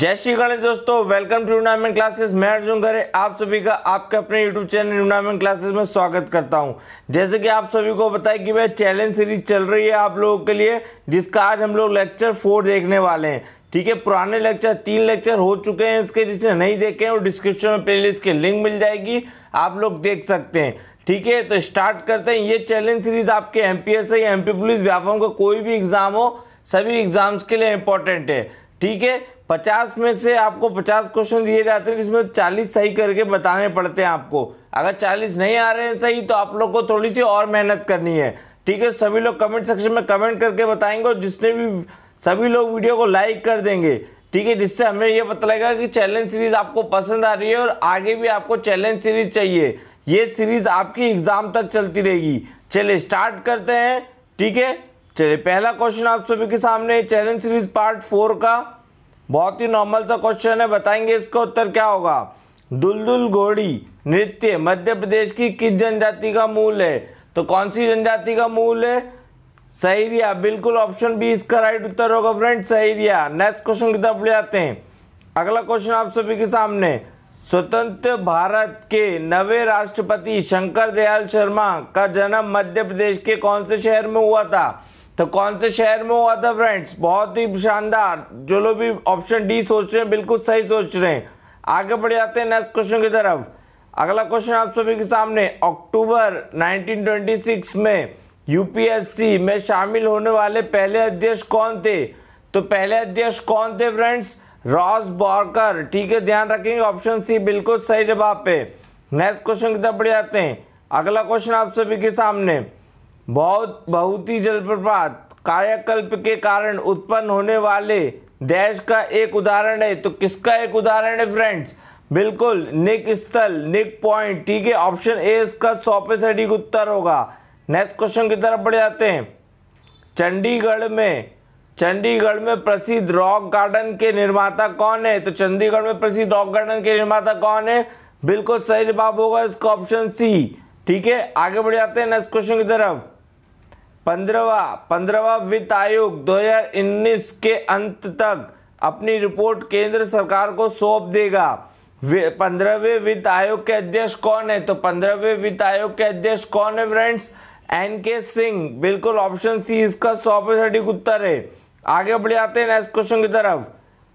जय श्री गणेश दोस्तों welcome to tournament classes मैं अर्जुन घरे आप सभी का आपके अपने यूट्यूब चैनल टूर्नामेंट क्लासेस में स्वागत करता हूं जैसे कि आप सभी को बताए कि भाई चैलेंज सीरीज चल रही है आप लोगों के लिए जिसका आज हम लोग लेक्चर फोर देखने वाले हैं ठीक है पुराने लेक्चर तीन लेक्चर हो चुके हैं इसके जिसने नहीं देखे हैं और डिस्क्रिप्शन में प्ले की लिंक मिल जाएगी आप लोग देख सकते हैं ठीक है तो स्टार्ट करते हैं ये चैलेंज सीरीज आपके एम पी एस या एम पी पुलिस व्यापम का कोई भी एग्ज़ाम हो सभी एग्ज़ाम्स के लिए इंपॉर्टेंट है ठीक है पचास में से आपको पचास क्वेश्चन दिए जाते हैं जिसमें चालीस सही करके बताने पड़ते हैं आपको अगर चालीस नहीं आ रहे हैं सही तो आप लोग को थोड़ी सी और मेहनत करनी है ठीक है सभी लोग कमेंट सेक्शन में कमेंट करके बताएंगे और जिसने भी सभी लोग वीडियो को लाइक कर देंगे ठीक है जिससे हमें यह पता लगेगा कि चैलेंज सीरीज आपको पसंद आ रही है और आगे भी आपको चैलेंज सीरीज चाहिए ये सीरीज आपकी एग्जाम तक चलती रहेगी चलिए स्टार्ट करते हैं ठीक है चलिए पहला क्वेश्चन आप सभी के सामने चैलेंज सीरीज पार्ट फोर का बहुत ही नॉर्मल सा क्वेश्चन है बताएंगे इसका उत्तर क्या होगा दुलदुल घोड़ी नृत्य मध्य प्रदेश की किस जनजाति का मूल है तो कौन सी जनजाति का मूल है सहेरिया बिल्कुल ऑप्शन बी इसका राइट उत्तर होगा फ्रेंड सहेरिया नेक्स्ट क्वेश्चन की तरफ ले आते हैं अगला क्वेश्चन आप सभी के सामने स्वतंत्र भारत के नवे राष्ट्रपति शंकर दयाल शर्मा का जन्म मध्य प्रदेश के कौन से शहर में हुआ था तो कौन से शहर में हुआ था फ्रेंड्स बहुत ही शानदार जो लोग भी ऑप्शन डी सोच रहे हैं बिल्कुल सही सोच रहे हैं आगे बढ़ जाते हैं नेक्स्ट क्वेश्चन की तरफ अगला क्वेश्चन आप सभी के सामने अक्टूबर 1926 में यूपीएससी में शामिल होने वाले पहले अध्यक्ष कौन थे तो पहले अध्यक्ष कौन थे फ्रेंड्स रॉस बॉर्कर ठीक है ध्यान रखेंगे ऑप्शन सी बिल्कुल सही जवाब पे नेक्स्ट क्वेश्चन की तरफ बढ़ जाते हैं अगला क्वेश्चन आप सभी के सामने बहुत बहुती जलप्रपात कायाकल्प के कारण उत्पन्न होने वाले देश का एक उदाहरण है तो किसका एक उदाहरण है फ्रेंड्स बिल्कुल निक स्थल निक पॉइंट ठीक है ऑप्शन ए इसका सौ पे सटीक उत्तर होगा नेक्स्ट क्वेश्चन की तरफ बढ़ जाते हैं चंडीगढ़ में चंडीगढ़ में प्रसिद्ध रॉक गार्डन के निर्माता कौन है तो चंडीगढ़ में प्रसिद्ध रॉक गार्डन के निर्माता कौन है बिल्कुल सही जवाब होगा इसका ऑप्शन सी ठीक है आगे बढ़ जाते हैं नेक्स्ट क्वेश्चन की तरफ पंद्रवा पंद्रवा वित्त आयोग 2019 के अंत तक अपनी रिपोर्ट केंद्र सरकार को सौंप देगा पंद्रहवें वित्त आयोग के अध्यक्ष कौन है तो पंद्रहवें वित्त आयोग के अध्यक्ष कौन है फ्रेंड्स एन के सिंह बिल्कुल ऑप्शन सी इसका सौ सटीक उत्तर है आगे बढ़ जाते हैं नेक्स्ट क्वेश्चन की तरफ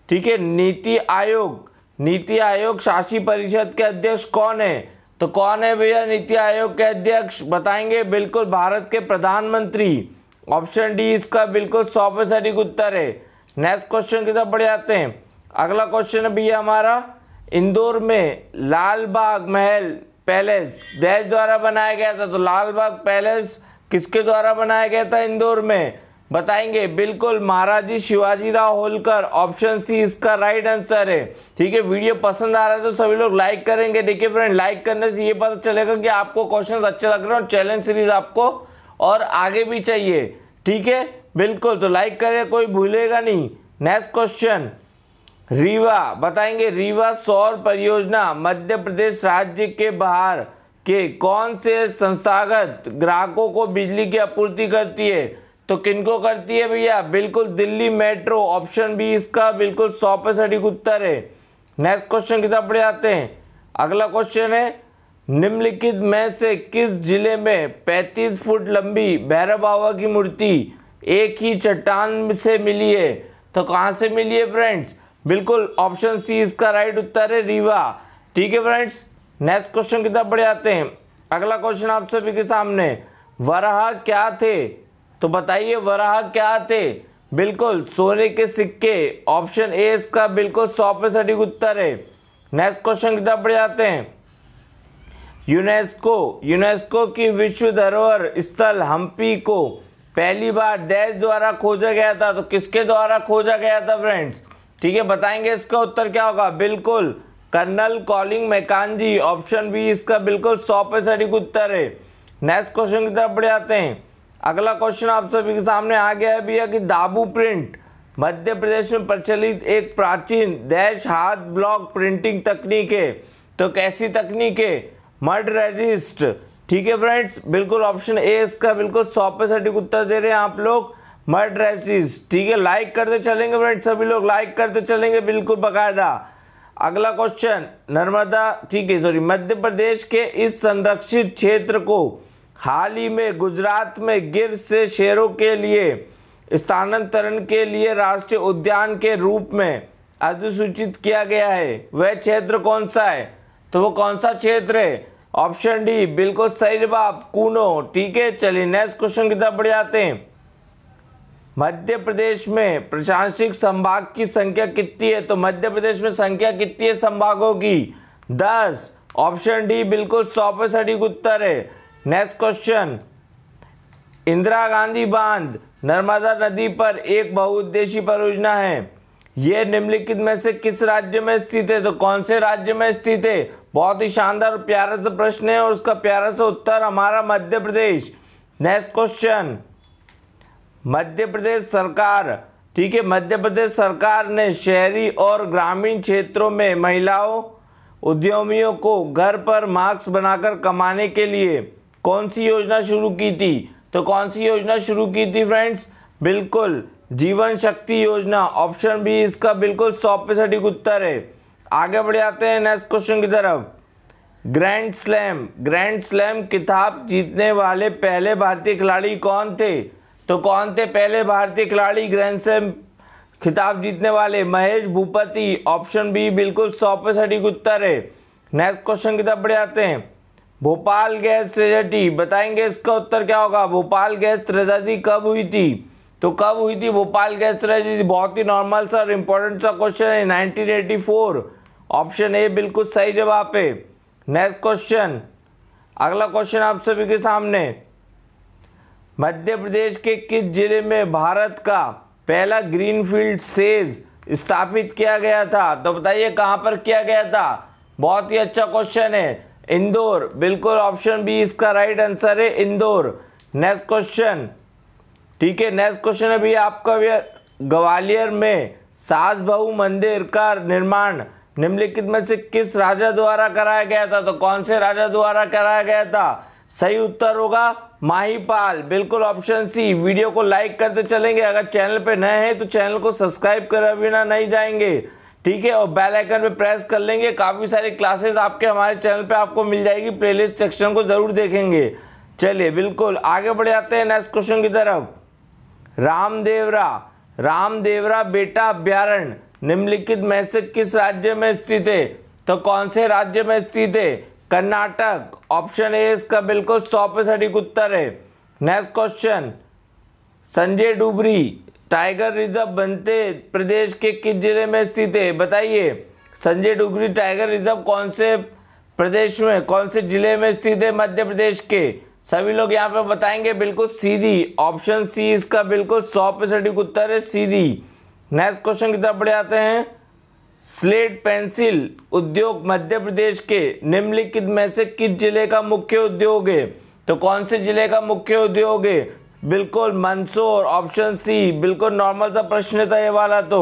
ठीक है नीति आयोग नीति आयोग शासी परिषद के अध्यक्ष कौन है तो कौन है भैया नीति आयोग के अध्यक्ष बताएंगे बिल्कुल भारत के प्रधानमंत्री ऑप्शन डी इसका बिल्कुल सौ परसेंट उत्तर है नेक्स्ट क्वेश्चन की तरफ बढ़ जाते हैं अगला क्वेश्चन है भैया हमारा इंदौर में लाल बाग महल पैलेस देश द्वारा बनाया गया था तो लाल बाग पैलेस किसके द्वारा बनाया गया था इंदौर में बताएंगे बिल्कुल महाराज जी राव होलकर ऑप्शन सी इसका राइट आंसर है ठीक है वीडियो पसंद आ रहा है तो सभी लोग लाइक करेंगे देखिए फ्रेंड लाइक करने से ये पता चलेगा कि आपको क्वेश्चंस अच्छे लग रहे हैं और चैलेंज सीरीज आपको और आगे भी चाहिए ठीक है बिल्कुल तो लाइक करें कोई भूलेगा नहीं नेक्स्ट क्वेश्चन रीवा बताएंगे रीवा सौर परियोजना मध्य प्रदेश राज्य के बाहर के कौन से संस्थागत ग्राहकों को बिजली की आपूर्ति करती है तो किनको करती है भैया बिल्कुल दिल्ली मेट्रो ऑप्शन बी इसका बिल्कुल सौ पे सटीक उत्तर है नेक्स्ट क्वेश्चन कितना पढ़े आते हैं अगला क्वेश्चन है निम्नलिखित में से किस जिले में 35 फुट लंबी भैरव बाबा की मूर्ति एक ही चट्टान से मिली है तो कहाँ से मिली है फ्रेंड्स बिल्कुल ऑप्शन सी इसका राइट उत्तर है रीवा ठीक है फ्रेंड्स नेक्स्ट क्वेश्चन कितना पढ़े आते हैं अगला क्वेश्चन आप सभी के सामने वराह क्या थे तो बताइए वराह क्या थे बिल्कुल सोने के सिक्के ऑप्शन ए इसका बिल्कुल सौ पे सटीक उत्तर है नेक्स्ट क्वेश्चन की तरफ बढ़ जाते हैं यूनेस्को यूनेस्को की विश्व धरोहर स्थल हम्पी को पहली बार देश द्वारा खोजा गया था तो किसके द्वारा खोजा गया था फ्रेंड्स ठीक है बताएंगे इसका उत्तर क्या होगा बिल्कुल colonel Colin Mackenzie option B इसका बिल्कुल सौ पे सटीक उत्तर है नेक्स्ट क्वेश्चन की तरफ बढ़ जाते हैं अगला क्वेश्चन आप सभी के सामने आ गया है भैया कि दाबू प्रिंट मध्य प्रदेश में प्रचलित एक प्राचीन दैश हाथ ब्लॉक प्रिंटिंग तकनीक है तो कैसी तकनीक है मर्ड रजिस्ट ठीक है फ्रेंड्स बिल्कुल ऑप्शन ए इसका बिल्कुल सौ पे सटीक उत्तर दे रहे हैं आप लोग मर्ड रजिस्ट ठीक है लाइक करते चलेंगे फ्रेंड्स सभी लोग लाइक करते चलेंगे बिल्कुल बाकायदा अगला क्वेश्चन नर्मदा ठीक है सॉरी मध्य प्रदेश के इस संरक्षित क्षेत्र को हाल ही में गुजरात में गिर से शेरों के लिए स्थानांतरण के लिए राष्ट्रीय उद्यान के रूप में अधिसूचित किया गया है वह क्षेत्र कौन सा है तो वो कौन सा क्षेत्र है ऑप्शन डी बिल्कुल सही जवाब कूनो ठीक है चलिए नेक्स्ट क्वेश्चन की तरफ बढ़ जाते हैं मध्य प्रदेश में प्रशासनिक संभाग की संख्या कितनी है तो मध्य प्रदेश में संख्या कितनी है संभागों की दस ऑप्शन डी बिल्कुल सौ पर सटीक उत्तर है नेक्स्ट क्वेश्चन इंदिरा गांधी बांध नर्मदा नदी पर एक बहुउद्देशीय परियोजना है ये निम्नलिखित में से किस राज्य में स्थित है तो कौन से राज्य में स्थित है बहुत ही शानदार प्यारा सा प्रश्न है और उसका प्यारा सा उत्तर हमारा मध्य प्रदेश नेक्स्ट क्वेश्चन मध्य प्रदेश सरकार ठीक है मध्य प्रदेश सरकार ने शहरी और ग्रामीण क्षेत्रों में महिलाओं उद्यमियों को घर पर मास्क बनाकर कमाने के लिए कौन सी योजना शुरू की थी तो कौन सी योजना शुरू की थी फ्रेंड्स बिल्कुल जीवन शक्ति योजना ऑप्शन बी इसका बिल्कुल सौ पे सटीक उत्तर है आगे बढ़े आते हैं नेक्स्ट क्वेश्चन की तरफ ग्रैंड स्लैम ग्रैंड स्लैम किताब जीतने वाले पहले भारतीय खिलाड़ी कौन थे तो कौन थे पहले भारतीय खिलाड़ी ग्रैंड स्लैम खिताब जीतने वाले महेश भूपति ऑप्शन बी बिल्कुल सौ पे सटीक उत्तर है नेक्स्ट क्वेश्चन की तरफ बढ़े आते हैं भोपाल गैस ट्रेजेडी बताएंगे इसका उत्तर क्या होगा भोपाल गैस ट्रेजेडी कब हुई थी तो कब हुई थी भोपाल गैस ट्रेजेडी बहुत ही नॉर्मल सा और इम्पोर्टेंट सा क्वेश्चन है 1984 ऑप्शन ए बिल्कुल सही जवाब पे नेक्स्ट क्वेश्चन अगला क्वेश्चन आप सभी के सामने मध्य प्रदेश के किस जिले में भारत का पहला ग्रीनफील्ड सेज स्थापित किया गया था तो बताइए कहाँ पर किया गया था बहुत ही अच्छा क्वेश्चन है इंदौर बिल्कुल ऑप्शन बी इसका राइट आंसर है इंदौर नेक्स्ट क्वेश्चन ठीक है नेक्स्ट क्वेश्चन अभी आपका ग्वालियर में सास बहु मंदिर का निर्माण निम्नलिखित में से किस राजा द्वारा कराया गया था तो कौन से राजा द्वारा कराया गया था सही उत्तर होगा माहीपाल बिल्कुल ऑप्शन सी वीडियो को लाइक करते चलेंगे अगर चैनल पर नए हैं तो चैनल को सब्सक्राइब करे बिना नहीं जाएंगे ठीक है और बेल आइकन पे प्रेस कर लेंगे काफ़ी सारी क्लासेस आपके हमारे चैनल पे आपको मिल जाएगी प्लेलिस्ट सेक्शन को ज़रूर देखेंगे चलिए बिल्कुल आगे बढ़ जाते हैं नेक्स्ट क्वेश्चन की तरफ रामदेवरा रामदेवरा बेटा अभ्यारण निम्नलिखित में से किस राज्य में स्थित है तो कौन से राज्य में स्थित है कर्नाटक ऑप्शन ए इसका बिल्कुल सौ पे सटीक उत्तर है next question Sanjay Dubri tiger reserve बनते प्रदेश के किस जिले में स्थित है बताइए संजय डुगरी टाइगर रिजर्व कौन से प्रदेश में कौन से जिले में स्थित है मध्य प्रदेश के सभी लोग यहाँ पे बताएंगे बिल्कुल सीधी ऑप्शन सी इसका बिल्कुल सौ पे सटीक उत्तर है सीधी नेक्स्ट क्वेश्चन की तरफ बढ़े आते हैं स्लेट पेंसिल उद्योग मध्य प्रदेश के निम्नलिखित में से किस जिले का मुख्य उद्योग है तो कौन से जिले का मुख्य उद्योग है बिल्कुल मंसूर ऑप्शन सी बिल्कुल नॉर्मल सा प्रश्न था ये वाला तो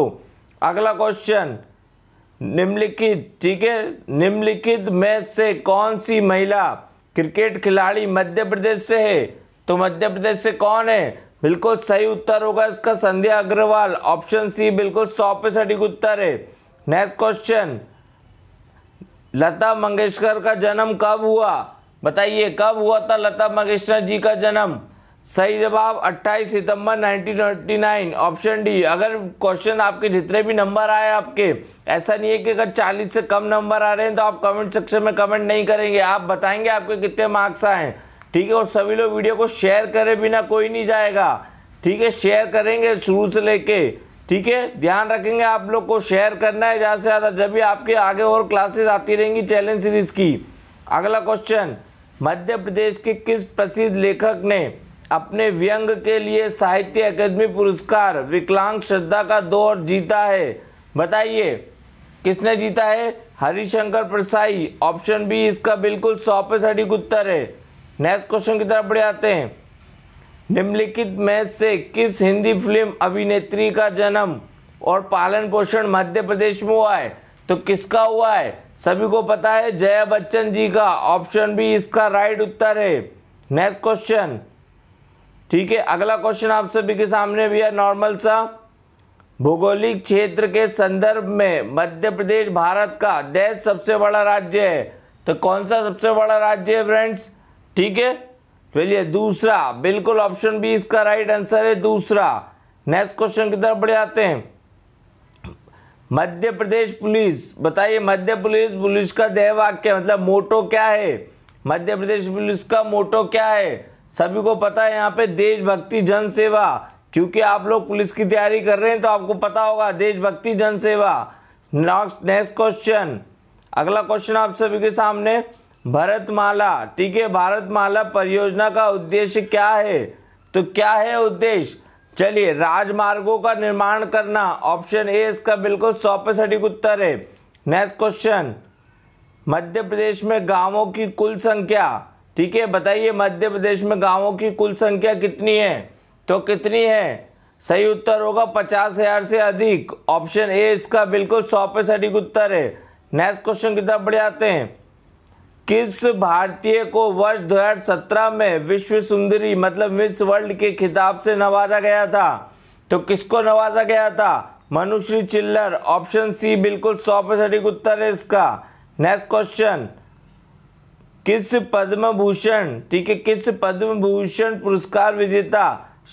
अगला क्वेश्चन निम्नलिखित ठीक है निम्नलिखित में से कौन सी महिला क्रिकेट खिलाड़ी मध्य प्रदेश से है तो मध्य प्रदेश से कौन है बिल्कुल सही उत्तर होगा इसका संध्या अग्रवाल ऑप्शन सी बिल्कुल सौ पे सटीक उत्तर है नेक्स्ट क्वेश्चन लता मंगेशकर का जन्म कब हुआ बताइए कब हुआ था लता मंगेशकर जी का जन्म सही जवाब 28 सितंबर 1999 ऑप्शन डी अगर क्वेश्चन आपके जितने भी नंबर आए आपके ऐसा नहीं है कि अगर 40 से कम नंबर आ रहे हैं तो आप कमेंट सेक्शन में कमेंट नहीं करेंगे आप बताएंगे आपके कितने मार्क्स आए हैं ठीक है और सभी लोग वीडियो को शेयर करें बिना कोई नहीं जाएगा ठीक है शेयर करेंगे शुरू से लेके ठीक है ध्यान रखेंगे आप लोग को शेयर करना है ज़्यादा से ज़्यादा जब भी आपके आगे और क्लासेस आती रहेंगी चैलेंज सीरीज की अगला क्वेश्चन मध्य प्रदेश के किस प्रसिद्ध लेखक ने अपने व्यंग के लिए साहित्य अकादमी पुरस्कार विकलांग श्रद्धा का दो और जीता है बताइए किसने जीता है हरिशंकर प्रसाई ऑप्शन बी इसका बिल्कुल सौ पे सटीक उत्तर है नेक्स्ट क्वेश्चन की तरफ बढ़े आते हैं निम्नलिखित में से किस हिंदी फिल्म अभिनेत्री का जन्म और पालन पोषण मध्य प्रदेश में हुआ है तो किसका हुआ है सभी को पता है जया बच्चन जी का ऑप्शन बी इसका राइट उत्तर है नेक्स्ट क्वेश्चन ठीक है अगला क्वेश्चन आप सभी के सामने भी है नॉर्मल सा भौगोलिक क्षेत्र के संदर्भ में मध्य प्रदेश भारत का देश सबसे बड़ा राज्य है तो कौन सा सबसे बड़ा राज्य है फ्रेंड्स ठीक है चलिए दूसरा बिल्कुल ऑप्शन बी इसका राइट आंसर है दूसरा नेक्स्ट क्वेश्चन की तरफ बढ़े आते हैं मध्य प्रदेश पुलिस बताइए मध्य पुलिस पुलिस का देह वाक्य मतलब मोटो क्या है मध्य प्रदेश पुलिस का मोटो क्या है सभी को पता है यहाँ पे देशभक्ति जन सेवा क्योंकि आप लोग पुलिस की तैयारी कर रहे हैं तो आपको पता होगा देशभक्ति जन सेवा नेक्स्ट क्वेश्चन अगला क्वेश्चन आप सभी के सामने भारतमाला ठीक है भारतमाला परियोजना का उद्देश्य क्या है तो क्या है उद्देश्य चलिए राजमार्गों का निर्माण करना ऑप्शन ए इसका बिल्कुल सौ पे सटीक उत्तर है नेक्स्ट क्वेश्चन मध्य प्रदेश में गांवों की कुल संख्या ठीक है बताइए मध्य प्रदेश में गांवों की कुल संख्या कितनी है तो कितनी है सही उत्तर होगा पचास हजार से अधिक ऑप्शन ए इसका बिल्कुल सौ पे सटीक उत्तर है नेक्स्ट क्वेश्चन की तरफ बढ़े आते हैं किस भारतीय को वर्ष सत्रह में विश्व सुंदरी मतलब मिस वर्ल्ड के खिताब से नवाजा गया था तो किसको नवाजा गया था मनुश्री चिल्लर ऑप्शन सी बिल्कुल सौ पे सटीक उत्तर है इसका नेक्स्ट क्वेश्चन किस पद्म भूषण ठीक है किस पद्म भूषण पुरस्कार विजेता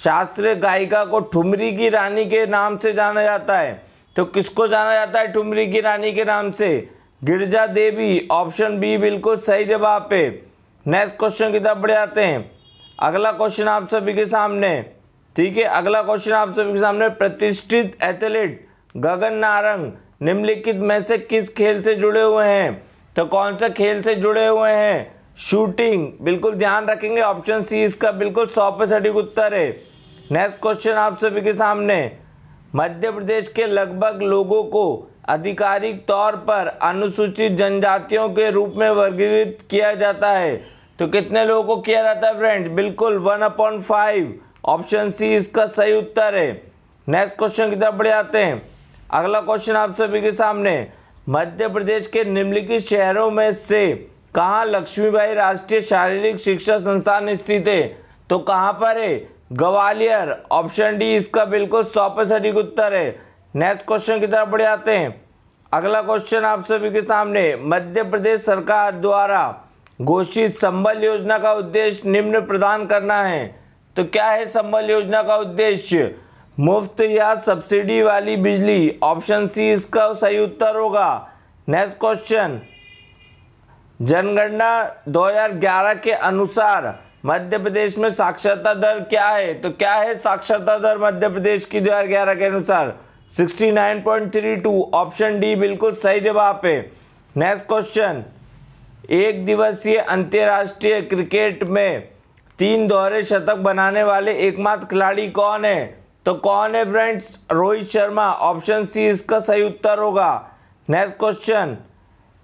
शास्त्रीय गायिका को ठुमरी की रानी के नाम से जाना जाता है तो किसको जाना जाता है ठुमरी की रानी के नाम से गिरजा देवी ऑप्शन बी बिल्कुल सही जवाब पे नेक्स्ट क्वेश्चन की तरफ बढ़े आते हैं अगला क्वेश्चन आप सभी के सामने ठीक है अगला क्वेश्चन आप सभी के सामने प्रतिष्ठित एथलीट गगन नारंग निम्नलिखित में से किस खेल से जुड़े हुए हैं तो कौन सा खेल से जुड़े हुए हैं शूटिंग बिल्कुल ध्यान रखेंगे ऑप्शन सी इसका बिल्कुल सौ पे सटीक उत्तर है नेक्स्ट क्वेश्चन आप सभी के सामने मध्य प्रदेश के लगभग लोगों को आधिकारिक तौर पर अनुसूचित जनजातियों के रूप में वर्गीकृत किया जाता है तो कितने लोगों को किया जाता है फ्रेंड्स बिल्कुल one point five option C इसका सही उत्तर है नेक्स्ट क्वेश्चन की तरफ बढ़े आते हैं अगला क्वेश्चन आप सभी के सामने मध्य प्रदेश के निम्नलिखित शहरों में से कहाँ लक्ष्मीबाई राष्ट्रीय शारीरिक शिक्षा संस्थान स्थित है तो कहाँ पर है ग्वालियर ऑप्शन डी इसका बिल्कुल सौ पर सटीक उत्तर है नेक्स्ट क्वेश्चन की तरफ बढ़े आते हैं अगला क्वेश्चन आप सभी के सामने मध्य प्रदेश सरकार द्वारा घोषित संबल योजना का उद्देश्य निम्न प्रदान करना है तो क्या है संबल योजना का उद्देश्य मुफ्त या सब्सिडी वाली बिजली ऑप्शन सी इसका सही उत्तर होगा नेक्स्ट क्वेश्चन जनगणना 2011 के अनुसार मध्य प्रदेश में साक्षरता दर क्या है तो क्या है साक्षरता दर मध्य प्रदेश की 2011 के अनुसार 69.32 ऑप्शन डी बिल्कुल सही जवाब है नेक्स्ट क्वेश्चन एक दिवसीय अंतर्राष्ट्रीय क्रिकेट में तीन दोहरे शतक बनाने वाले एकमात्र खिलाड़ी कौन है तो कौन है friends Rohit Sharma option C इसका सही उत्तर होगा नेक्स्ट क्वेश्चन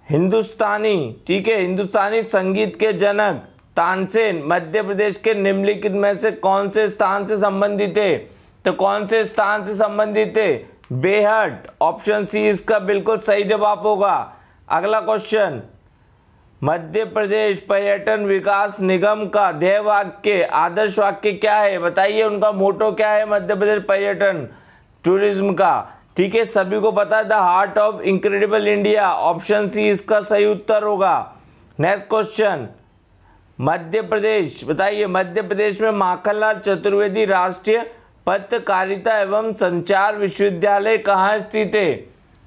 हिंदुस्तानी ठीक है हिंदुस्तानी संगीत के जनक तानसेन मध्य प्रदेश के निम्नलिखित में से कौन से स्थान से संबंधित है तो कौन से स्थान से संबंधित है बेहट ऑप्शन सी इसका बिल्कुल सही जवाब होगा अगला क्वेश्चन मध्य प्रदेश पर्यटन विकास निगम का ध्यय वाक्य आदर्श वाक्य क्या है बताइए उनका मोटो क्या है मध्य प्रदेश पर्यटन टूरिज्म का ठीक है सभी को पता है the heart of incredible India option C इसका सही उत्तर होगा नेक्स्ट क्वेश्चन मध्य प्रदेश बताइए मध्य प्रदेश में माखनलाल चतुर्वेदी राष्ट्रीय पत्रकारिता एवं संचार विश्वविद्यालय कहाँ स्थित है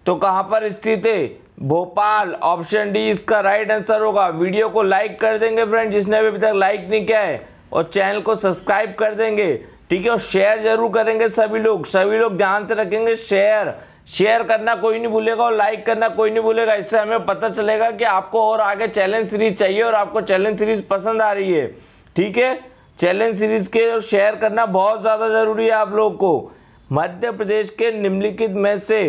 तो कहाँ पर स्थित है भोपाल ऑप्शन डी इसका राइट आंसर होगा वीडियो को लाइक कर देंगे फ्रेंड जिसने अभी तक लाइक नहीं किया है और चैनल को सब्सक्राइब कर देंगे ठीक है और शेयर जरूर करेंगे सभी लोग सभी लोग ध्यान से रखेंगे शेयर शेयर करना कोई नहीं भूलेगा और लाइक करना कोई नहीं भूलेगा इससे हमें पता चलेगा कि आपको और आगे चैलेंज सीरीज चाहिए और आपको चैलेंज सीरीज पसंद आ रही है ठीक है चैलेंज सीरीज के शेयर करना बहुत ज़्यादा ज़रूरी है आप लोग को मध्य प्रदेश के निम्नलिखित में से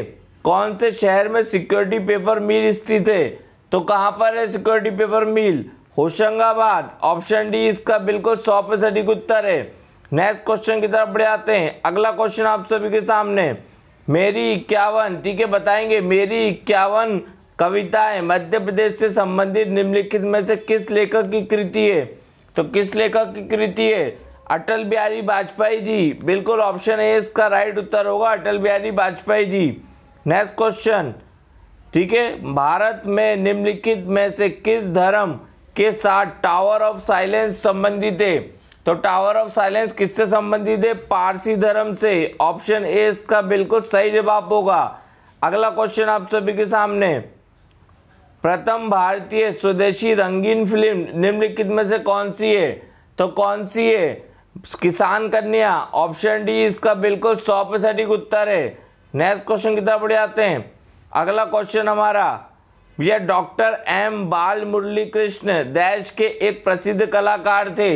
कौन से शहर में सिक्योरिटी पेपर मिल स्थित है तो कहाँ पर है security paper mill Hoshangabad option D इसका बिल्कुल सौ पे सटीक उत्तर है नेक्स्ट क्वेश्चन की तरफ बढ़े आते हैं अगला क्वेश्चन आप सभी के सामने मेरी इक्यावन ठीक है बताएंगे मेरी इक्यावन कविताएं मध्य प्रदेश से संबंधित निम्नलिखित में से किस लेखक की कृति है तो किस लेखक की कृति है अटल बिहारी वाजपेयी जी बिल्कुल ऑप्शन ए इसका राइट उत्तर होगा अटल बिहारी वाजपेयी जी नेक्स्ट क्वेश्चन ठीक है भारत में निम्नलिखित में से किस धर्म के साथ टावर ऑफ साइलेंस संबंधित है तो टावर ऑफ साइलेंस किससे संबंधित है पारसी धर्म से ऑप्शन ए इसका बिल्कुल सही जवाब होगा अगला क्वेश्चन आप सभी के सामने प्रथम भारतीय स्वदेशी रंगीन फिल्म निम्नलिखित में से कौन सी है तो कौन सी है किसान कन्या ऑप्शन डी इसका बिल्कुल सौ प्रतिशत उत्तर है नेक्स्ट क्वेश्चन कितना बढ़िया आते हैं अगला क्वेश्चन हमारा यह डॉक्टर एम बाल मुरली कृष्ण देश के एक प्रसिद्ध कलाकार थे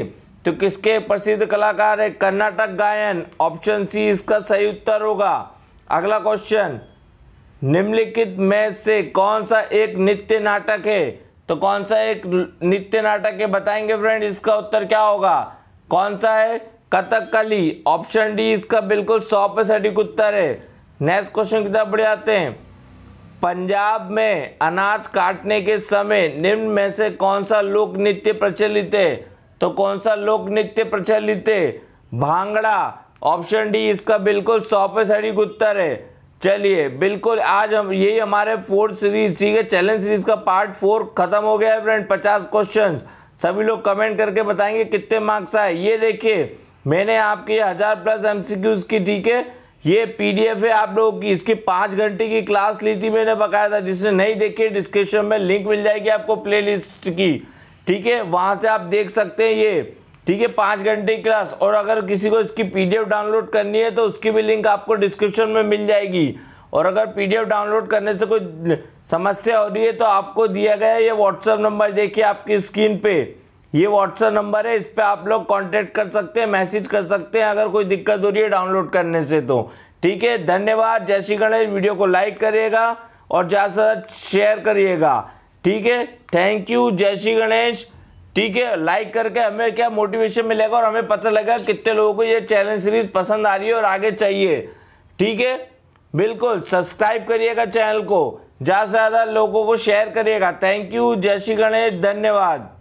तो किसके प्रसिद्ध कलाकार है कर्नाटक गायन ऑप्शन सी इसका सही उत्तर होगा अगला क्वेश्चन निम्नलिखित में से कौन सा एक नित्य नाटक है तो कौन सा एक नित्य नाटक है बताएंगे फ्रेंड इसका उत्तर क्या होगा कौन सा है कथकली ऑप्शन डी इसका बिल्कुल सौ परसेंट उत्तर है नेक्स्ट क्वेश्चन की तरफ बढ़े आते हैं पंजाब में अनाज काटने के समय निम्न में से कौन सा लोक नृत्य प्रचलित है तो कौन सा लोक नृत्य प्रचलित है भांगड़ा ऑप्शन डी इसका बिल्कुल सौ पे सड़ीक उत्तर है चलिए बिल्कुल आज हम यही हमारे फोर्थ सीरीज ठीक है चैलेंज सीरीज का पार्ट फोर खत्म हो गया है फ्रेंड पचास क्वेश्चन सभी लोग कमेंट करके बताएंगे कितने मार्क्स आए ये देखिए मैंने आपके हज़ार प्लस एमसीक्यूज की ठीक है ये पीडीएफ है आप लोगों की इसकी पाँच घंटे की क्लास ली थी मैंने बकाया जिसने नहीं देखी डिस्क्रिप्शन में लिंक मिल जाएगी आपको प्लेलिस्ट की ठीक है वहाँ से आप देख सकते हैं ये ठीक है पाँच घंटे की क्लास और अगर किसी को इसकी पीडीएफ डाउनलोड करनी है तो उसकी भी लिंक आपको डिस्क्रिप्शन में मिल जाएगी और अगर पीडीएफ डाउनलोड करने से कोई समस्या हो रही है तो आपको दिया गया ये व्हाट्सएप नंबर देखिए आपकी स्क्रीन पे ये व्हाट्सएप नंबर है इस पर आप लोग कांटेक्ट कर सकते हैं मैसेज कर सकते हैं अगर कोई दिक्कत हो रही है डाउनलोड करने से तो ठीक है धन्यवाद जय श्री गणेश वीडियो को लाइक करिएगा और ज़्यादा से ज़्यादा शेयर करिएगा ठीक है थैंक यू जय श्री गणेश ठीक है लाइक करके हमें क्या मोटिवेशन मिलेगा और हमें पता लगेगा कितने लोगों को ये चैलेंज सीरीज पसंद आ रही है और आगे चाहिए ठीक है बिल्कुल सब्सक्राइब करिएगा चैनल को ज़्यादा से ज़्यादा लोगों को शेयर करिएगा थैंक यू जय श्री गणेश धन्यवाद